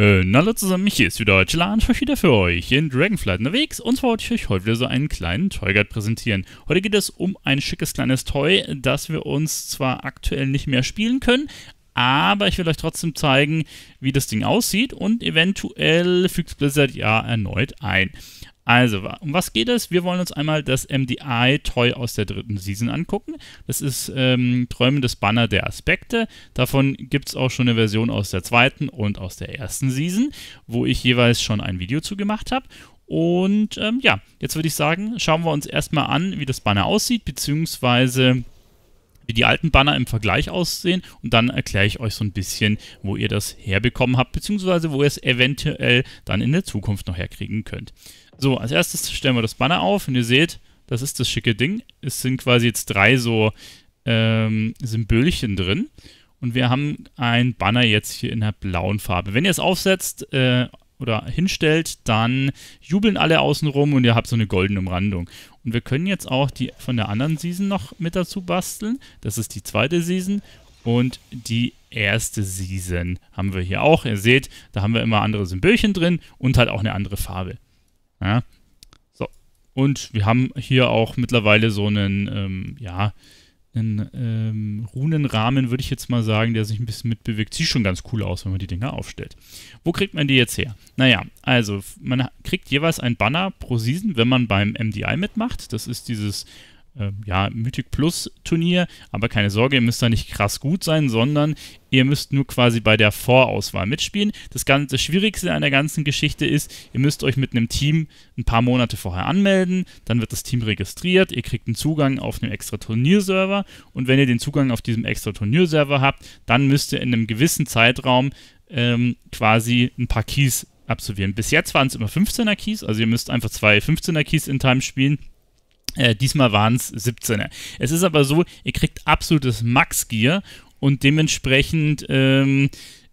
Äh, hallo zusammen, hier ist wieder heute Lan, ich wieder für euch hier in Dragonflight unterwegs und zwar wollte ich euch heute wieder so einen kleinen Toy Guide präsentieren. Heute geht es um ein schickes kleines Toy, das wir uns zwar aktuell nicht mehr spielen können, aber ich will euch trotzdem zeigen, wie das Ding aussieht und eventuell fügt Blizzard ja erneut ein. Also, um was geht es? Wir wollen uns einmal das MDI-Toy aus der dritten Season angucken. Das ist ähm, Träumendes Banner der Aspekte. Davon gibt es auch schon eine Version aus der zweiten und aus der ersten Season, wo ich jeweils schon ein Video zu gemacht habe. Und ähm, ja, jetzt würde ich sagen, schauen wir uns erstmal an, wie das Banner aussieht, beziehungsweise wie die alten Banner im Vergleich aussehen. Und dann erkläre ich euch so ein bisschen, wo ihr das herbekommen habt, beziehungsweise wo ihr es eventuell dann in der Zukunft noch herkriegen könnt. So, als erstes stellen wir das Banner auf und ihr seht, das ist das schicke Ding. Es sind quasi jetzt drei so ähm, Symbolchen drin. Und wir haben ein Banner jetzt hier in der blauen Farbe. Wenn ihr es aufsetzt äh, oder hinstellt, dann jubeln alle außenrum und ihr habt so eine goldene Umrandung. Und wir können jetzt auch die von der anderen Season noch mit dazu basteln. Das ist die zweite Season. Und die erste Season haben wir hier auch. Ihr seht, da haben wir immer andere Symbolchen drin und halt auch eine andere Farbe. Ja. So. Und wir haben hier auch mittlerweile so einen, ähm, ja, einen ähm, Runenrahmen, würde ich jetzt mal sagen, der sich ein bisschen mitbewegt. Sieht schon ganz cool aus, wenn man die Dinger aufstellt. Wo kriegt man die jetzt her? Naja, also man kriegt jeweils ein Banner pro Season, wenn man beim MDI mitmacht. Das ist dieses ähm, ja, Mythic Plus Turnier. Aber keine Sorge, ihr müsst da nicht krass gut sein, sondern ihr müsst nur quasi bei der Vorauswahl mitspielen. Das, Ganze, Schwierigste an der ganzen Geschichte ist, ihr müsst euch mit einem Team ein paar Monate vorher anmelden, dann wird das Team registriert, ihr kriegt einen Zugang auf einem extra Turnierserver und wenn ihr den Zugang auf diesem extra Turnierserver habt, dann müsst ihr in einem gewissen Zeitraum ähm, quasi ein paar Keys absolvieren. Bis jetzt waren es immer 15er Keys, also ihr müsst einfach zwei 15er Keys in Time spielen äh, diesmal waren es 17er. Es ist aber so, ihr kriegt absolutes Max-Gear und dementsprechend ähm,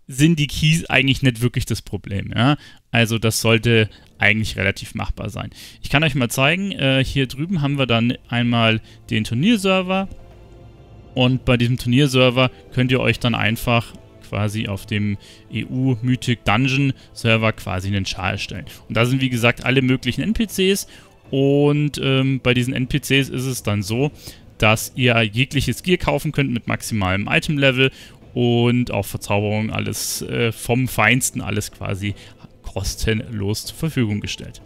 sind die Keys eigentlich nicht wirklich das Problem. Ja? Also das sollte eigentlich relativ machbar sein. Ich kann euch mal zeigen, äh, hier drüben haben wir dann einmal den Turnierserver und bei diesem Turnierserver könnt ihr euch dann einfach quasi auf dem EU Mythic Dungeon Server quasi einen Char erstellen. Und da sind wie gesagt alle möglichen NPCs und ähm, bei diesen NPCs ist es dann so, dass ihr jegliches Gear kaufen könnt mit maximalem Item-Level und auch Verzauberung, alles äh, vom Feinsten, alles quasi kostenlos zur Verfügung gestellt.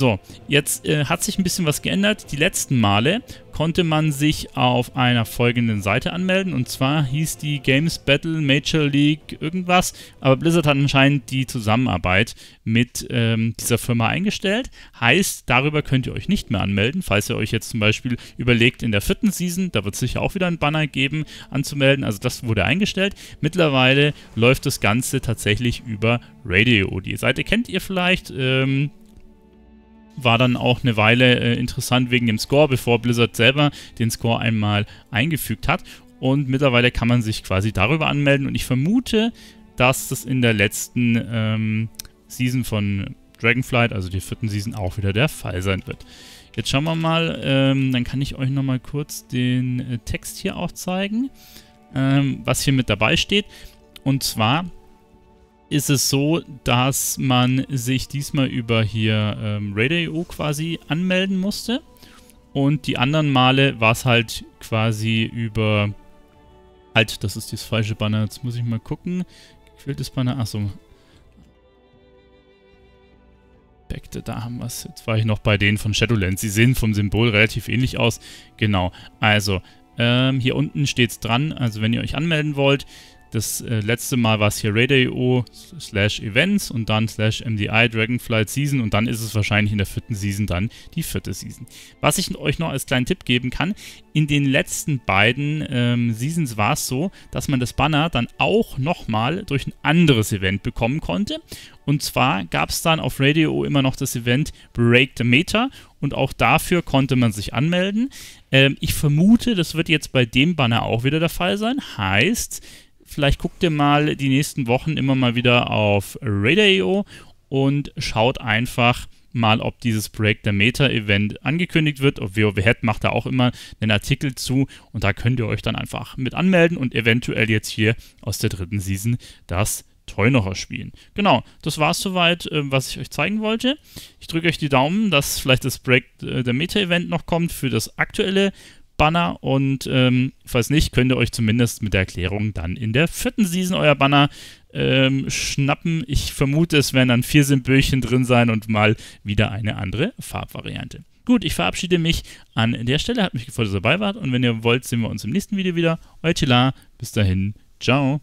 So, jetzt äh, hat sich ein bisschen was geändert. Die letzten Male konnte man sich auf einer folgenden Seite anmelden und zwar hieß die Games Battle Major League irgendwas, aber Blizzard hat anscheinend die Zusammenarbeit mit ähm, dieser Firma eingestellt. Heißt, darüber könnt ihr euch nicht mehr anmelden, falls ihr euch jetzt zum Beispiel überlegt, in der vierten Season, da wird es sicher auch wieder einen Banner geben, anzumelden. Also das wurde eingestellt. Mittlerweile läuft das Ganze tatsächlich über Radio. Die Seite kennt ihr vielleicht. Ähm, war dann auch eine Weile äh, interessant wegen dem Score, bevor Blizzard selber den Score einmal eingefügt hat. Und mittlerweile kann man sich quasi darüber anmelden. Und ich vermute, dass das in der letzten ähm, Season von Dragonflight, also der vierten Season, auch wieder der Fall sein wird. Jetzt schauen wir mal, ähm, dann kann ich euch nochmal kurz den äh, Text hier auch zeigen, ähm, was hier mit dabei steht. Und zwar ist es so, dass man sich diesmal über hier ähm, Radio e quasi anmelden musste. Und die anderen Male war es halt quasi über... Halt, das ist das falsche Banner. Jetzt muss ich mal gucken. Gefülltes Banner. Achso. da haben wir es. Jetzt war ich noch bei denen von Shadowlands. Sie sehen vom Symbol relativ ähnlich aus. Genau. Also, ähm, hier unten steht es dran. Also, wenn ihr euch anmelden wollt, das äh, letzte Mal war es hier Radio slash Events und dann slash MDI Dragonflight Season und dann ist es wahrscheinlich in der vierten Season dann die vierte Season. Was ich euch noch als kleinen Tipp geben kann, in den letzten beiden ähm, Seasons war es so, dass man das Banner dann auch nochmal durch ein anderes Event bekommen konnte. Und zwar gab es dann auf Radio immer noch das Event Break the Meter und auch dafür konnte man sich anmelden. Ähm, ich vermute, das wird jetzt bei dem Banner auch wieder der Fall sein. Heißt, vielleicht guckt ihr mal die nächsten Wochen immer mal wieder auf Radio und schaut einfach mal, ob dieses Break the Meta-Event angekündigt wird. Auf WoW Head macht da auch immer einen Artikel zu und da könnt ihr euch dann einfach mit anmelden und eventuell jetzt hier aus der dritten Season das Toynocher spielen. Genau, das war es soweit, äh, was ich euch zeigen wollte. Ich drücke euch die Daumen, dass vielleicht das Break the äh, Meta-Event noch kommt für das aktuelle Banner und ähm, falls nicht, könnt ihr euch zumindest mit der Erklärung dann in der vierten Season euer Banner ähm, schnappen. Ich vermute, es werden dann vier Simböchen drin sein und mal wieder eine andere Farbvariante. Gut, ich verabschiede mich an der Stelle. Hat mich gefreut, dass ihr dabei wart. Und wenn ihr wollt, sehen wir uns im nächsten Video wieder. Euer Chila. Bis dahin. Ciao.